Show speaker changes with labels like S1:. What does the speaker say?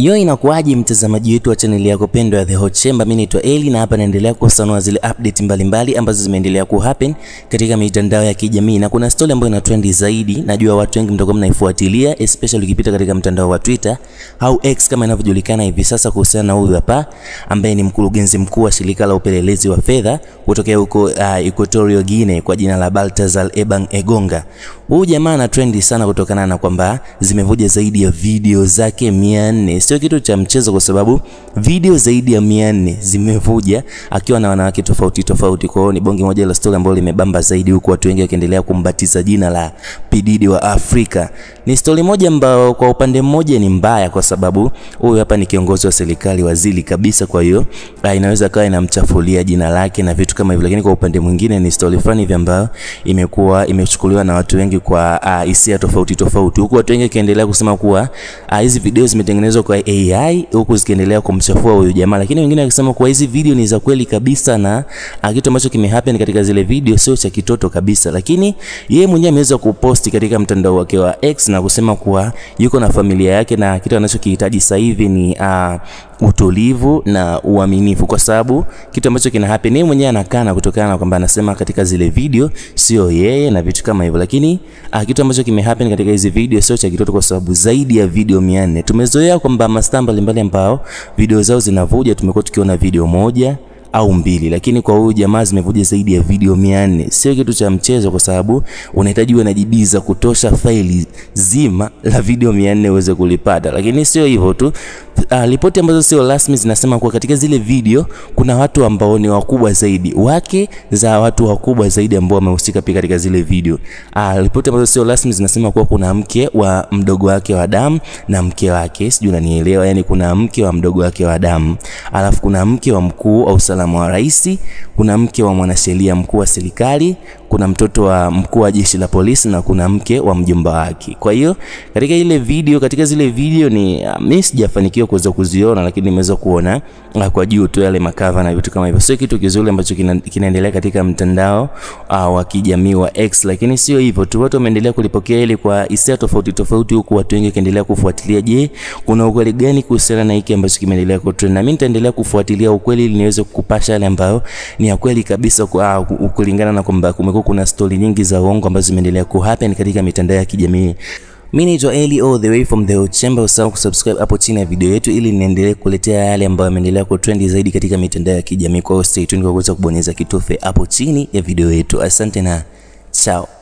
S1: Yo, inakuaje mtazamaji wetu wa chaneli yako pendwa ya The Hot Chamber. Mimi naitwa Eli na hapa naendelea kusanua zile update mbalimbali mbali, ambazo zimeendelea ku happen katika mitandao ya kijamii na kuna story ambayo ina trend zaidi, najua watu wengi mtakuwa mnaifuatilia especially ukipita katika mtandao wa Twitter au X kama inavyojulikana hivi sasa, kuhusiana na huyu hapa ambaye ni mkurugenzi mkuu wa shirika la upelelezi wa fedha kutokea huko uh, Equatorial Guinea kwa jina la Baltazar Ebang Egonga. Huyu jamaa ana trendi sana kutokana na kwamba zimevuja zaidi ya video zake 400. Sio kitu cha mchezo, kwa sababu video zaidi ya 400 zimevuja akiwa na wanawake tofauti tofauti. Kwa hiyo ni bonge moja la story ambayo limebamba zaidi, huku watu wengi wakiendelea kumbatiza jina la P wa Afrika. Ni story moja ambayo kwa upande mmoja ni mbaya, kwa sababu huyu hapa ni kiongozi wa serikali, wazili kabisa, kwa hiyo ah, inaweza kawa inamchafulia jina lake na vitu kama hivyo, lakini kwa upande mwingine ni story fulani ambayo imekuwa imechukuliwa na watu wengi kwa ah, hisia tofauti tofauti, huku watu wengi wakiendelea kusema kuwa ah, hizi video zimetengenezwa kwa AI, huku zikiendelea kumchafua huyu jamaa, lakini wengine wakisema kuwa hizi video ni za kweli kabisa na a, ah, kitu ambacho kimehappen katika zile video sio cha kitoto kabisa. Lakini yeye mwenyewe ameweza kuposti katika mtandao wake wa X na kusema kuwa yuko na familia yake na kitu anachokihitaji sasa hivi ni a, utulivu na uaminifu, kwa sababu kitu ambacho kina happen yeye mwenyewe anakana, kutokana na kwamba anasema katika zile video sio yeye na vitu kama hivyo, lakini Ah, kitu ambacho kimehappen katika hizi video sio cha kitoto, kwa sababu zaidi ya video 400 tumezoea kwamba mastaa mbalimbali ambao video zao zinavuja, tumekuwa tukiona video moja au mbili, lakini kwa huyu jamaa zimevuja zaidi ya video 400. Sio kitu cha mchezo, kwa sababu unahitaji uwe na GB za kutosha, faili zima la video 400 uweze kulipata. Lakini sio hivyo tu, uh, ripoti ambazo sio rasmi zinasema kuwa katika zile video kuna watu ambao ni wakubwa zaidi, wake za watu wakubwa zaidi ambao wamehusika pia katika zile video. Uh, ripoti ambazo sio rasmi zinasema kuwa kuna mke wa mdogo wake wa damu na mke wake, sijui unanielewa, yani kuna mke wa mdogo wake wa damu, alafu kuna mke wa mkuu wa usalama wa rais, kuna mke wa mwanasheria mkuu wa serikali, kuna mtoto wa mkuu wa jeshi la polisi na kuna mke wa mjomba wake. Kwa hiyo katika ile video, katika zile video ni uh, ah, mimi sijafanikiwa kuweza kuziona, lakini nimeweza kuona uh, kwa juu tu yale makava na vitu kama hivyo. Sio kitu kizuri ambacho kinaendelea katika mtandao uh, wa kijamii wa X, lakini sio hivyo tu, watu wameendelea kulipokea ili kwa hisia tofauti tofauti, huku watu wengi wakiendelea kufuatilia, je, kuna ukweli gani kuhusiana na hiki ambacho kimeendelea kutrend, na mimi nitaendelea kufuatilia ukweli ili niweze kukupasha yale ambayo ni ya kweli kabisa, uh, kulingana na kwamba kumekuwa ambako kuna stori nyingi za uongo ambazo zimeendelea kuhappen katika mitandao ya kijamii. Mimi naitwa Eli all the way from the Chamber. Usahau kusubscribe hapo chini ya video yetu ili niendelee kuletea yale ambayo yameendelea ku zaidi katika mitandao ya kijamii. Kwa hiyo stay tuned kwa kuweza kubonyeza kitufe hapo chini ya video yetu. Asante na chao.